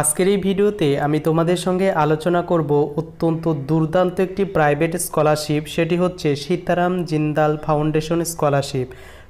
আজকের এই ভিডিওতে আমি তোমাদের সঙ্গে আলোচনা করব অত্যন্ত দুর্দান্ত একটি প্রাইভেট স্কলারশিপ সেটি হচ্ছে সীতারাম জিন্দাল ফাউন্ডেশন স্কলারশিপ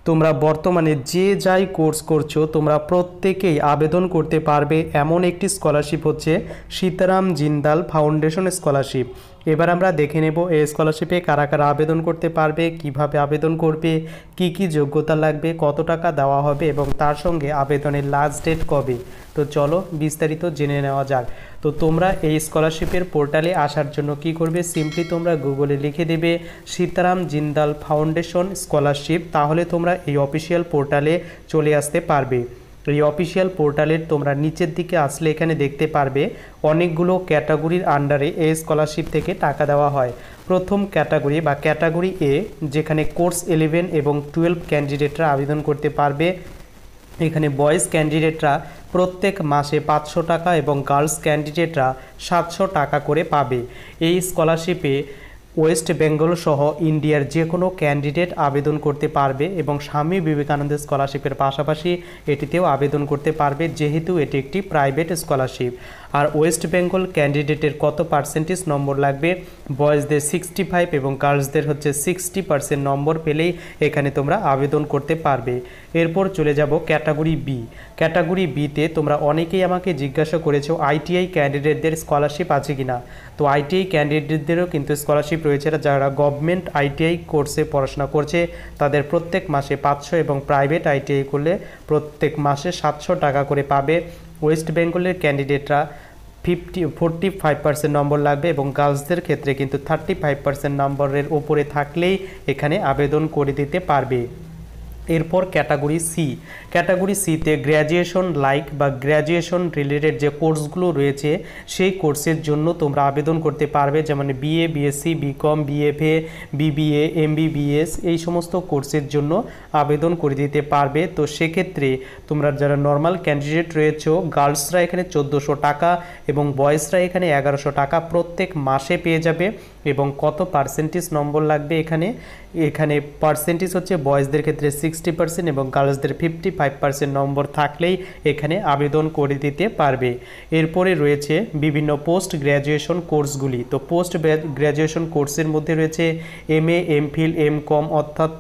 তোমরা বর্তমানে যে যাই কোর্স করছো তোমরা প্রত্যেকেই আবেদন করতে পারবে এমন একটি স্কলারশিপ হচ্ছে সীতারাম জিন্দাল ফাউন্ডেশন স্কলারশিপ এবার আমরা দেখে নেব এই স্কলারশিপে কারা কারা আবেদন করতে পারবে কিভাবে আবেদন করবে কি কি যোগ্যতা লাগবে কত টাকা দেওয়া হবে এবং তার সঙ্গে আবেদনের লাস্ট ডেট কবে তো চলো বিস্তারিত জেনে নেওয়া যাক তো তোমরা এই স্কলারশিপের পোর্টালে আসার জন্য কি করবে সিম্পলি তোমরা গুগলে লিখে দেবে সীতারাম জিন্দাল ফাউন্ডেশন স্কলারশিপ তাহলে তোমরা এই অফিসিয়াল পোর্টালে চলে আসতে পারবে এই অফিসিয়াল পোর্টালের তোমরা নিচের দিকে আসলে এখানে দেখতে পারবে অনেকগুলো ক্যাটাগরির আন্ডারে এ স্কলারশিপ থেকে টাকা দেওয়া হয় প্রথম ক্যাটাগরি বা ক্যাটাগরি এ যেখানে কোর্স ইলেভেন এবং টুয়েলভ ক্যান্ডিডেটরা আবেদন করতে পারবে এখানে বয়েজ ক্যান্ডিডেটরা প্রত্যেক মাসে পাঁচশো টাকা এবং গার্লস ক্যান্ডিডেটরা সাতশো টাকা করে পাবে এই স্কলারশিপে ওয়েস্ট বেঙ্গল সহ ইন্ডিয়ার যে কোনো ক্যান্ডিডেট আবেদন করতে পারবে এবং স্বামী বিবেকানন্দ স্কলারশিপের পাশাপাশি এটিতেও আবেদন করতে পারবে যেহেতু এটি একটি প্রাইভেট স্কলারশিপ আর ওয়েস্ট বেঙ্গল ক্যান্ডিডেটের কত পার্সেন্টেজ নম্বর লাগবে বয়েজদের সিক্সটি ফাইভ এবং গার্লসদের হচ্ছে সিক্সটি পার্সেন্ট নম্বর পেলেই এখানে তোমরা আবেদন করতে পারবে এরপর চলে যাব ক্যাটাগরি বি ক্যাটাগরি বিতে তোমরা অনেকেই আমাকে জিজ্ঞাসা করেছো আইটিআই ক্যান্ডিডেটদের স্কলারশিপ আছে কি না তো আইটিআই ক্যান্ডিডেটদেরও কিন্তু স্কলারশিপ রয়েছে যারা গভর্নমেন্ট আইটিআই কোর্সে পড়াশোনা করছে তাদের প্রত্যেক মাসে পাঁচশো এবং প্রাইভেট আইটিআই করলে প্রত্যেক মাসে সাতশো টাকা করে পাবে ওয়েস্ট বেঙ্গলের ক্যান্ডিডেটরা ফিফটি ফোরটি ফাইভ পার্সেন্ট নম্বর লাগবে এবং গার্লসদের ক্ষেত্রে কিন্তু থার্টি ফাইভ পার্সেন্ট নম্বরের ওপরে থাকলেই এখানে আবেদন করে দিতে পারবে এরপর ক্যাটাগরি সি ক্যাটাগরি সিতে গ্র্যাজুয়েশন লাইক বা গ্র্যাজুয়েশন রিলেটেড যে কোর্সগুলো রয়েছে সেই কোর্সের জন্য তোমরা আবেদন করতে পারবে যেমন BA BSc BCom BFA BBA MBBS এই সমস্ত কোর্সের জন্য আবেদন করে দিতে পারবে তো সেক্ষেত্রে তোমরা যারা নর্মাল ক্যান্ডিডেট রয়েছে গার্লসরা এখানে চোদ্দোশো টাকা এবং বয়েসরা এখানে এগারোশো টাকা প্রত্যেক মাসে পেয়ে যাবে এবং কত পার্সেন্টেজ নম্বর লাগবে এখানে এখানে পার্সেন্টেজ হচ্ছে বয়েসদের ক্ষেত্রে সিক্স সিক্সটি পার্সেন্ট এবং গার্লসদের ফিফটি ফাইভ পার্সেন্ট নম্বর থাকলেই এখানে আবেদন করে দিতে পারবে এরপরে রয়েছে বিভিন্ন পোস্ট গ্র্যাজুয়েশন কোর্সগুলি তো পোস্ট গ্র্যাজুয়েশন কোর্সের মধ্যে রয়েছে M A M Phil M Com অর্থাৎ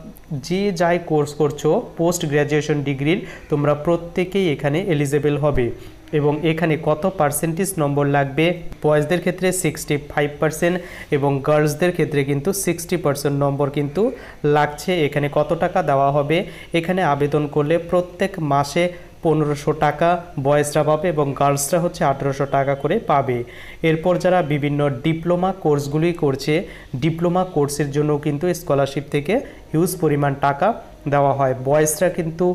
যে যাই কোর্স করছো পোস্ট গ্র্যাজুয়েশন ডিগ্রির তোমরা প্রত্যেকেই এখানে এলিজেবেল হবে এবং এখানে কত পার্সেন্টেজ নম্বর লাগবে বয়েজদের ক্ষেত্রে সিক্সটি ফাইভ পার্সেন্ট এবং গার্লসদের ক্ষেত্রে কিন্তু সিক্সটি পার্সেন্ট নম্বর কিন্তু লাগছে এখানে কত টাকা দেওয়া হবে এখানে আবেদন করলে প্রত্যেক মাসে পনেরোশো টাকা বয়েসরা পাবে এবং গার্লসরা হচ্ছে আঠেরোশো টাকা করে পাবে এরপর যারা বিভিন্ন ডিপ্লোমা কোর্সগুলি করছে ডিপ্লোমা কোর্সের জন্য কিন্তু স্কলারশিপ থেকে হিউজ পরিমাণ টাকা দেওয়া হয় বয়েসরা কিন্তু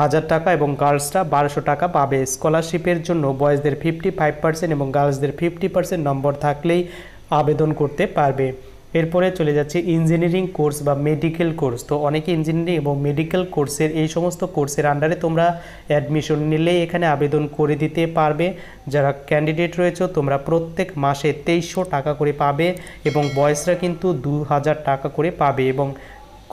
হাজার টাকা এবং গার্লসরা বারোশো টাকা পাবে স্কলারশিপের জন্য বয়েজদের ফিফটি ফাইভ পার্সেন্ট এবং গার্লসদের ফিফটি পার্সেন্ট নম্বর থাকলেই আবেদন করতে পারবে এরপরে চলে যাচ্ছে ইঞ্জিনিয়ারিং কোর্স বা মেডিকেল কোর্স তো অনেকে ইঞ্জিনিয়ারিং এবং মেডিকেল কোর্সের এই সমস্ত কোর্সের আন্ডারে তোমরা অ্যাডমিশন নিলেই এখানে আবেদন করে দিতে পারবে যারা ক্যান্ডিডেট রয়েছে তোমরা প্রত্যেক মাসে তেইশশো টাকা করে পাবে এবং বয়সরা কিন্তু দু হাজার টাকা করে পাবে এবং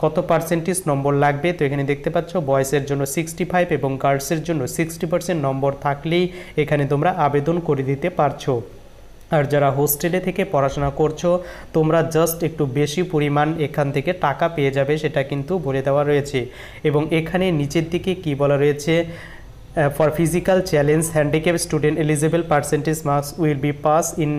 কত পার্সেন্টেজ নম্বর লাগবে তো এখানে দেখতে পাচ্ছ বয়সের জন্য সিক্সটি ফাইভ এবং গার্লসের জন্য সিক্সটি পার্সেন্ট নম্বর থাকলেই এখানে তোমরা আবেদন করে দিতে পারছো আর যারা হোস্টেলে থেকে পড়াশোনা করছো তোমরা জাস্ট একটু বেশি পরিমাণ এখান থেকে টাকা পেয়ে যাবে সেটা কিন্তু বলে দেওয়া রয়েছে এবং এখানে নিচের দিকে কি বলা রয়েছে for physical challenge handicap student eligible percentage marks will be pass in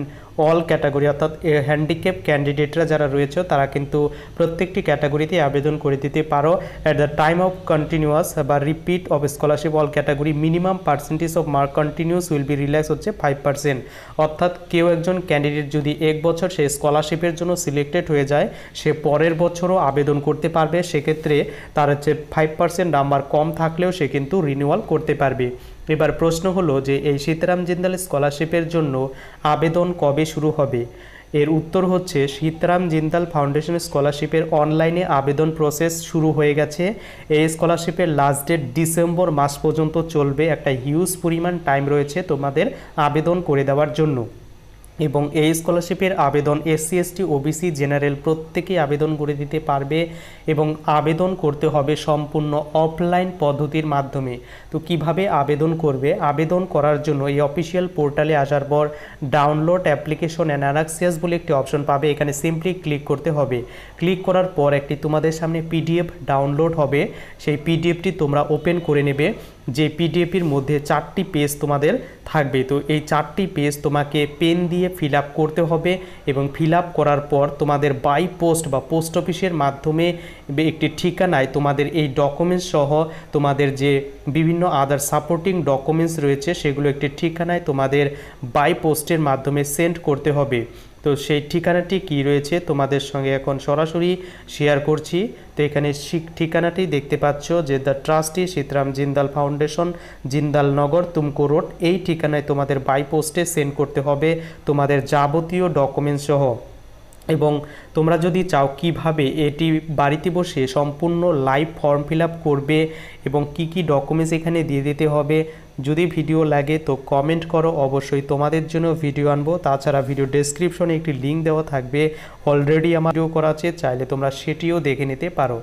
all category অর্থাৎ হ্যান্ডিক্যাপ ক্যান্ডিডেটরা যারা রয়েছে তারা কিন্তু প্রত্যেকটি ক্যাটাগরিতে আবেদন করে দিতে পারো at the time of continuous বা repeat of scholarship all category minimum percentage of mark continuous will be relax হচ্ছে ফাইভ পার্সেন্ট অর্থাৎ কেউ একজন ক্যান্ডিডেট যদি এক বছর সে স্কলারশিপের জন্য সিলেক্টেড হয়ে যায় সে পরের বছরও আবেদন করতে পারবে সেক্ষেত্রে তার হচ্ছে ফাইভ পার্সেন্ট নাম্বার কম থাকলেও সে কিন্তু রিনিউয়াল করতে পারবে এবার প্রশ্ন হলো যে এই সীতারাম জিন্দাল স্কলারশিপের জন্য আবেদন কবে শুরু হবে এর উত্তর হচ্ছে সীতারাম জিন্দাল ফাউন্ডেশন স্কলারশিপের অনলাইনে আবেদন প্রসেস শুরু হয়ে গেছে এই স্কলারশিপের লাস্ট ডেট ডিসেম্বর মাস পর্যন্ত চলবে একটা হিউজ পরিমাণ টাইম রয়েছে তোমাদের আবেদন করে দেওয়ার জন্য এবং এই স্কলারশিপের আবেদন এসসি এসটি ওবিসি জেনারেল প্রত্যেকেই আবেদন করে দিতে পারবে এবং আবেদন করতে হবে সম্পূর্ণ অফলাইন পদ্ধতির মাধ্যমে তো কিভাবে আবেদন করবে আবেদন করার জন্য এই অফিসিয়াল পোর্টালে আসার পর ডাউনলোড অ্যাপ্লিকেশন অ্যান্ড অ্যানাক্সিয়াস বলে একটি অপশন পাবে এখানে সিম্পলি ক্লিক করতে হবে ক্লিক করার পর একটি তোমাদের সামনে পিডিএফ ডাউনলোড হবে সেই পিডিএফটি তোমরা ওপেন করে নেবে যে পিডিএফটির মধ্যে চারটি পেজ তোমাদের থাকবে তো এই চারটি পেজ তোমাকে পেন দিয়ে ফিল করতে হবে এবং ফিল করার পর তোমাদের বাই পোস্ট বা পোস্ট অফিসের মাধ্যমে একটি ঠিকানায় তোমাদের এই ডকুমেন্টস সহ তোমাদের যে বিভিন্ন আদার সাপোর্টিং ডকুমেন্টস রয়েছে সেগুলো একটি ঠিকানায় তোমাদের বাই পোস্টের মাধ্যমে সেন্ড করতে হবে তো সেই ঠিকানাটি কি রয়েছে তোমাদের সঙ্গে এখন সরাসরি শেয়ার করছি তো এখানে ঠিকানাটি দেখতে পাচ্ছ যে the trustee Sitaram Jindal foundation Jindal Nagar Tumkur road এই ঠিকানায় তোমাদের বাই পোস্টে সেন্ড করতে হবে তোমাদের যাবতীয় ডকুমেন্টস সহ এবং তোমরা যদি চাও কিভাবে এটি বাড়িতে বসে সম্পূর্ণ লাইভ ফর্ম ফিল করবে এবং কি কি ডকুমেন্টস এখানে দিয়ে দিতে হবে যদি ভিডিও লাগে তো কমেন্ট করো অবশ্যই তোমাদের জন্য ভিডিও আনবো তাছাড়া ভিডিও ডেসক্রিপশনে একটি লিঙ্ক দেওয়া থাকবে অলরেডি আমার ভিডিও করা আছে চাইলে তোমরা সেটিও দেখে নিতে পারো